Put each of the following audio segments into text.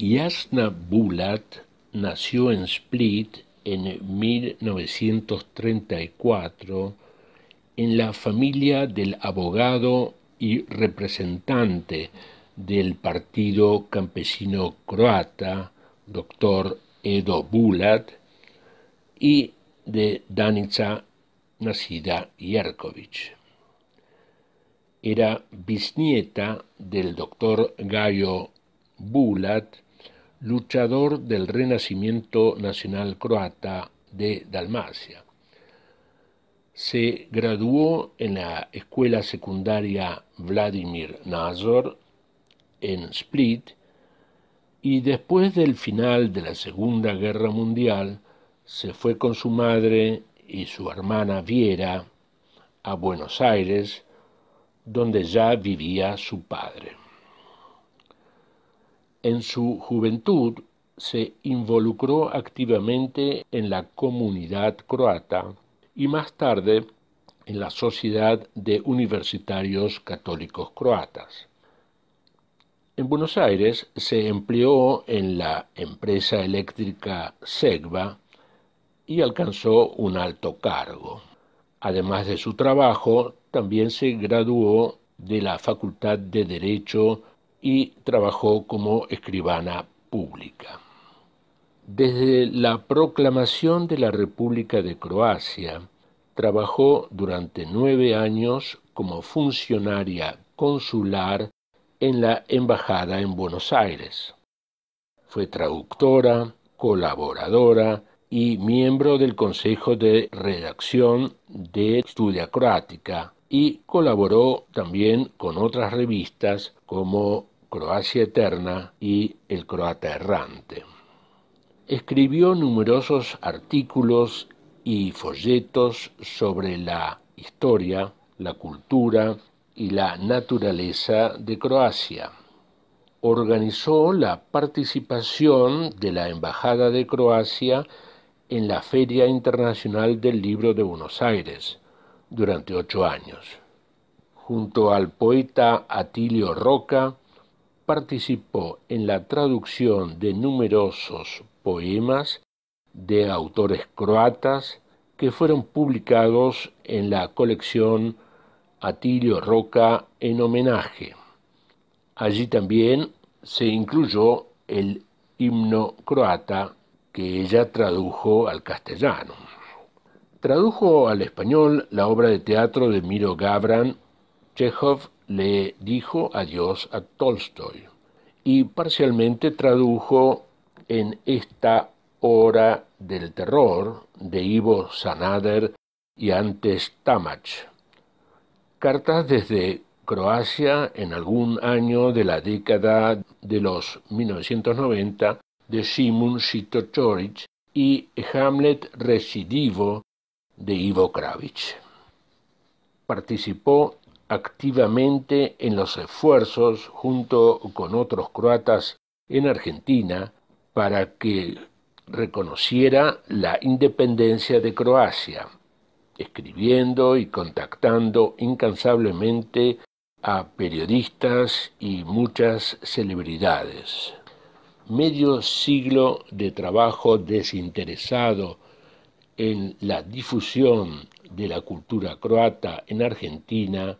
Jasna Bulat nació en Split en 1934 en la familia del abogado y representante del Partido Campesino Croata, doctor Edo Bulat, y de Danica nacida Jerkovic. Era bisnieta del doctor Gayo Bulat, luchador del renacimiento nacional croata de Dalmacia. Se graduó en la escuela secundaria Vladimir Nazor en Split y después del final de la Segunda Guerra Mundial se fue con su madre y su hermana Viera a Buenos Aires, donde ya vivía su padre. En su juventud se involucró activamente en la comunidad croata y más tarde en la Sociedad de Universitarios Católicos Croatas. En Buenos Aires se empleó en la empresa eléctrica Segva y alcanzó un alto cargo. Además de su trabajo, también se graduó de la Facultad de Derecho y trabajó como escribana pública. Desde la proclamación de la República de Croacia, trabajó durante nueve años como funcionaria consular en la Embajada en Buenos Aires. Fue traductora, colaboradora y miembro del Consejo de Redacción de Estudia Croática y colaboró también con otras revistas como Croacia Eterna y El Croata Errante. Escribió numerosos artículos y folletos sobre la historia, la cultura y la naturaleza de Croacia. Organizó la participación de la Embajada de Croacia en la Feria Internacional del Libro de Buenos Aires durante ocho años. Junto al poeta Atilio Roca, participó en la traducción de numerosos poemas de autores croatas que fueron publicados en la colección Atilio Roca en homenaje. Allí también se incluyó el himno croata que ella tradujo al castellano. Tradujo al español la obra de teatro de Miro Gabran, Chekhov le dijo adiós a Tolstoy y parcialmente tradujo en esta hora del terror de Ivo Sanader y antes Tamach. Cartas desde Croacia en algún año de la década de los 1990 de Simon Sitochoric y Hamlet Residivo de Ivo Kravich. Participó activamente en los esfuerzos junto con otros croatas en Argentina para que reconociera la independencia de Croacia, escribiendo y contactando incansablemente a periodistas y muchas celebridades. Medio siglo de trabajo desinteresado en la difusión de la cultura croata en Argentina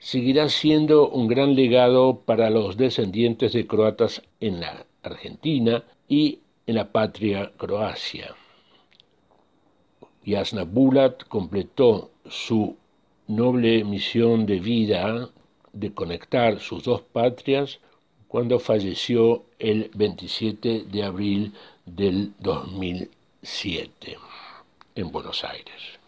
seguirá siendo un gran legado para los descendientes de croatas en la Argentina y en la patria Croacia. Jasna Bulat completó su noble misión de vida de conectar sus dos patrias cuando falleció el 27 de abril del 2007 en Buenos Aires.